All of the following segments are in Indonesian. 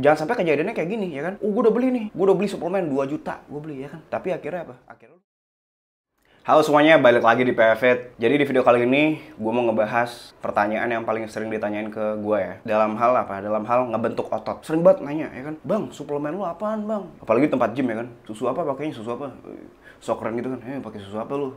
Jangan sampai kejadiannya kayak gini, ya kan? Oh, uh, gue udah beli nih. Gue udah beli suplemen 2 juta. Gue beli, ya kan? Tapi akhirnya apa? Akhirnya... Halo semuanya, balik lagi di PFIT. Jadi di video kali ini, gue mau ngebahas pertanyaan yang paling sering ditanyain ke gue ya. Dalam hal apa? Dalam hal ngebentuk otot. Sering banget nanya, ya kan? Bang, suplemen lu apaan, bang? Apalagi tempat gym, ya kan? Susu apa pakainya? Susu apa? Eh, sok keren gitu kan? Eh, pakai susu apa lu?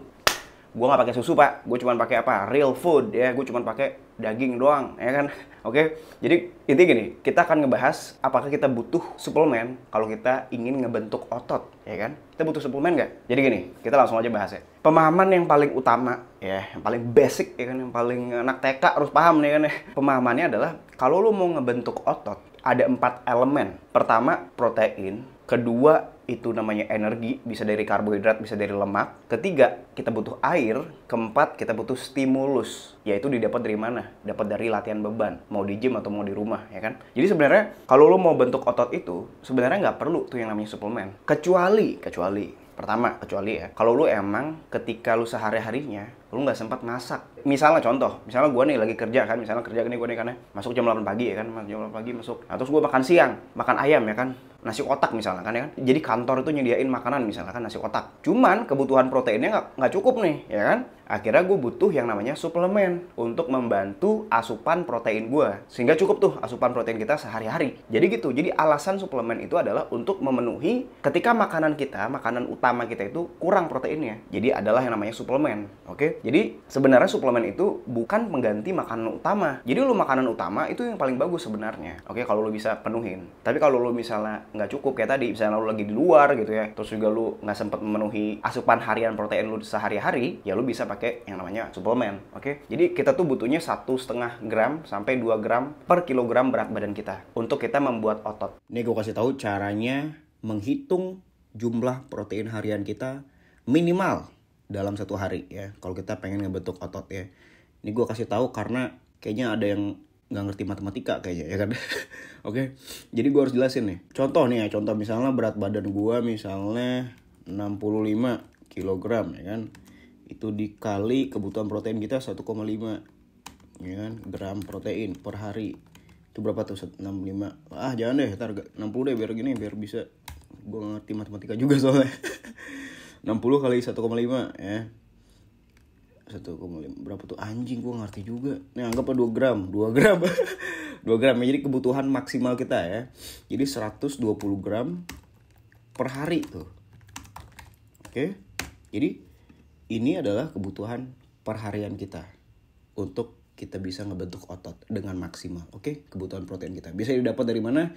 gue nggak pakai susu pak gue cuma pakai apa real food ya gue cuma pakai daging doang ya kan oke jadi intinya gini kita akan ngebahas apakah kita butuh suplemen kalau kita ingin ngebentuk otot ya kan kita butuh suplemen nggak jadi gini kita langsung aja bahas ya pemahaman yang paling utama ya yang paling basic ya kan yang paling anak TK harus paham nih ya kan ya. pemahamannya adalah kalau lo mau ngebentuk otot ada empat elemen. Pertama, protein. Kedua, itu namanya energi, bisa dari karbohidrat, bisa dari lemak. Ketiga, kita butuh air. Keempat, kita butuh stimulus, yaitu didapat dari mana? Dapat dari latihan beban, mau di gym atau mau di rumah, ya kan? Jadi sebenarnya kalau lo mau bentuk otot itu, sebenarnya nggak perlu tuh yang namanya suplemen. Kecuali, kecuali, pertama kecuali ya kalau lo emang ketika lu sehari harinya lu nggak sempat masak misalnya contoh misalnya gue nih lagi kerja kan misalnya kerja gini gue nih karena ya, masuk jam 8 pagi ya kan masuk jam 8 pagi masuk nah, terus gue makan siang makan ayam ya kan nasi kotak misalnya kan ya kan jadi kantor itu nyediain makanan misalnya kan nasi kotak cuman kebutuhan proteinnya nggak nggak cukup nih ya kan akhirnya gue butuh yang namanya suplemen untuk membantu asupan protein gue sehingga cukup tuh asupan protein kita sehari-hari jadi gitu jadi alasan suplemen itu adalah untuk memenuhi ketika makanan kita makanan utama kita itu kurang proteinnya jadi adalah yang namanya suplemen oke jadi sebenarnya suplemen itu bukan pengganti makanan utama. Jadi lu makanan utama itu yang paling bagus sebenarnya. Oke, kalau lu bisa penuhin. Tapi kalau lu misalnya nggak cukup kayak tadi, misalnya lu lagi di luar gitu ya, terus juga lu nggak sempat memenuhi asupan harian protein lu sehari-hari, ya lu bisa pakai yang namanya suplemen. Oke, jadi kita tuh butuhnya satu setengah gram sampai 2 gram per kilogram berat badan kita untuk kita membuat otot. Ini gue kasih tahu caranya menghitung jumlah protein harian kita minimal dalam satu hari ya kalau kita pengen ngebentuk otot ya ini gue kasih tahu karena kayaknya ada yang nggak ngerti matematika kayaknya ya kan oke jadi gue harus jelasin nih contoh nih ya contoh misalnya berat badan gue misalnya 65 kg ya kan itu dikali kebutuhan protein kita 1,5 ya kan gram protein per hari itu berapa tuh 65 ah jangan deh ntar 60 deh biar gini biar bisa gue ngerti matematika juga soalnya 60 kali 1,5 ya 1,5 berapa tuh anjing gua ngerti juga nih anggap 2 gram 2 gram 2 gram ya. jadi kebutuhan maksimal kita ya jadi 120 gram per hari tuh oke jadi ini adalah kebutuhan perharian kita untuk kita bisa ngebentuk otot dengan maksimal oke kebutuhan protein kita bisa didapat dari mana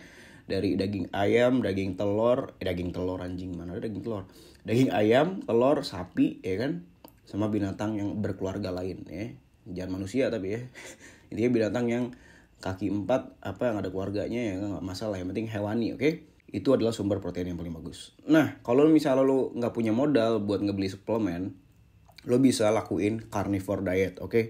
dari daging ayam, daging telur, eh, daging telur anjing mana ada daging telur, daging ayam, telur, sapi, ya kan, sama binatang yang berkeluarga lain, ya, jangan manusia tapi ya, intinya binatang yang kaki empat apa yang ada keluarganya ya nggak masalah yang penting hewani oke okay? itu adalah sumber protein yang paling bagus nah kalau misalnya lo nggak punya modal buat ngebeli suplemen lo bisa lakuin carnivore diet oke okay?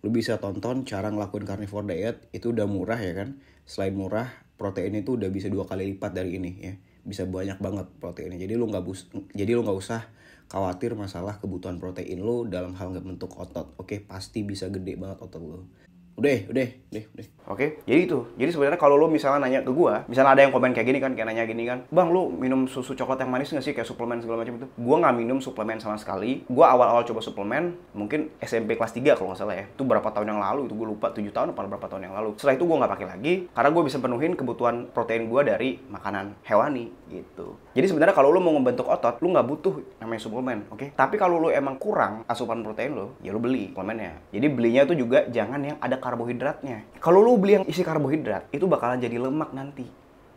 lo bisa tonton cara ngelakuin carnivore diet itu udah murah ya kan selain murah protein itu udah bisa dua kali lipat dari ini ya bisa banyak banget proteinnya jadi lu nggak bus jadi lu nggak usah khawatir masalah kebutuhan protein lu dalam hal nggak bentuk otot oke pasti bisa gede banget otot lu udah udah udah udah oke okay? jadi itu jadi sebenarnya kalau lo misalnya nanya ke gua, misalnya ada yang komen kayak gini kan kayak nanya gini kan bang lo minum susu coklat yang manis nggak sih kayak suplemen segala macam itu Gua nggak minum suplemen sama sekali Gua awal-awal coba suplemen mungkin SMP kelas 3 kalau nggak salah ya itu berapa tahun yang lalu itu gue lupa 7 tahun atau berapa tahun yang lalu setelah itu gue nggak pakai lagi karena gue bisa penuhin kebutuhan protein gue dari makanan hewani gitu jadi sebenarnya kalau lo mau membentuk otot lo nggak butuh namanya suplemen oke okay? tapi kalau lo emang kurang asupan protein lo ya lo beli suplemennya jadi belinya itu juga jangan yang ada karbohidratnya. Kalau lu beli yang isi karbohidrat, itu bakalan jadi lemak nanti,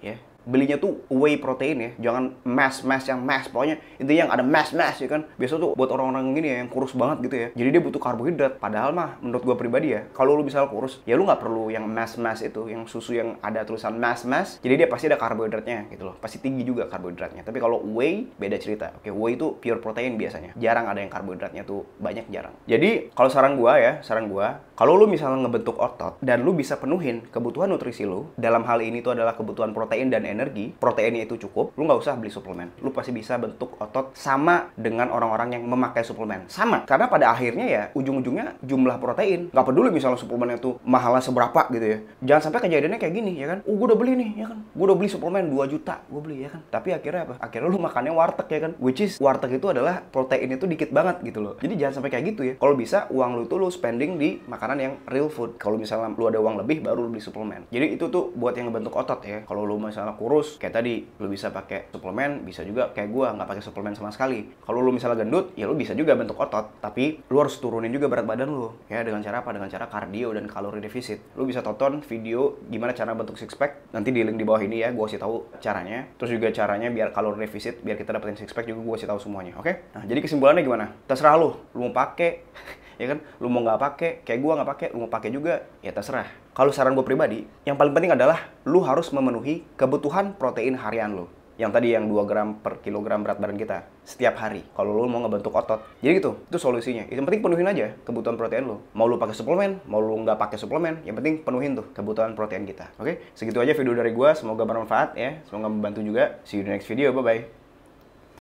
ya. Belinya tuh whey protein ya, jangan mass mass yang mass pokoknya intinya yang ada mass mass ya kan. Biasa tuh buat orang-orang gini ya yang kurus banget gitu ya. Jadi dia butuh karbohidrat. Padahal mah menurut gua pribadi ya, kalau lu misalnya kurus, ya lu nggak perlu yang mass mass itu, yang susu yang ada tulisan mass mass. Jadi dia pasti ada karbohidratnya gitu loh. Pasti tinggi juga karbohidratnya. Tapi kalau whey beda cerita. Oke, whey itu pure protein biasanya. Jarang ada yang karbohidratnya tuh banyak jarang. Jadi kalau saran gua ya, saran gua kalau lu misalnya ngebentuk otot dan lu bisa penuhin kebutuhan nutrisi lu, dalam hal ini itu adalah kebutuhan protein dan energi, proteinnya itu cukup, lu nggak usah beli suplemen. Lu pasti bisa bentuk otot sama dengan orang-orang yang memakai suplemen. Sama, karena pada akhirnya ya ujung-ujungnya jumlah protein. Nggak peduli misalnya suplemen itu mahalnya seberapa gitu ya. Jangan sampai kejadiannya kayak gini ya kan. Oh, uh, gue udah beli nih ya kan. Gue udah beli suplemen 2 juta, gue beli ya kan. Tapi akhirnya apa? Akhirnya lu makannya warteg ya kan. Which is warteg itu adalah protein itu dikit banget gitu loh. Jadi jangan sampai kayak gitu ya. Kalau bisa uang lu tuh lu spending di makan makanan yang real food. Kalau misalnya lu ada uang lebih baru lu beli suplemen. Jadi itu tuh buat yang ngebentuk otot ya. Kalau lu misalnya kurus kayak tadi lu bisa pakai suplemen, bisa juga kayak gua nggak pakai suplemen sama sekali. Kalau lu misalnya gendut, ya lu bisa juga bentuk otot, tapi lu harus turunin juga berat badan lu ya dengan cara apa? Dengan cara kardio dan kalori defisit. Lu bisa tonton video gimana cara bentuk six pack. Nanti di link di bawah ini ya gua kasih tahu caranya. Terus juga caranya biar kalori defisit biar kita dapetin six pack juga gua kasih tahu semuanya, oke? Okay? Nah, jadi kesimpulannya gimana? Terserah lu, lu mau pakai ya kan lu mau nggak pakai kayak gua nggak pakai lu mau pakai juga ya terserah kalau saran gue pribadi yang paling penting adalah lu harus memenuhi kebutuhan protein harian lu yang tadi yang 2 gram per kilogram berat badan kita setiap hari kalau lu mau ngebentuk otot jadi gitu itu solusinya yang penting penuhin aja kebutuhan protein lu mau Lu pakai suplemen mau lu nggak pakai suplemen yang penting penuhin tuh kebutuhan protein kita oke segitu aja video dari gua, semoga bermanfaat ya semoga membantu juga see you the next video bye bye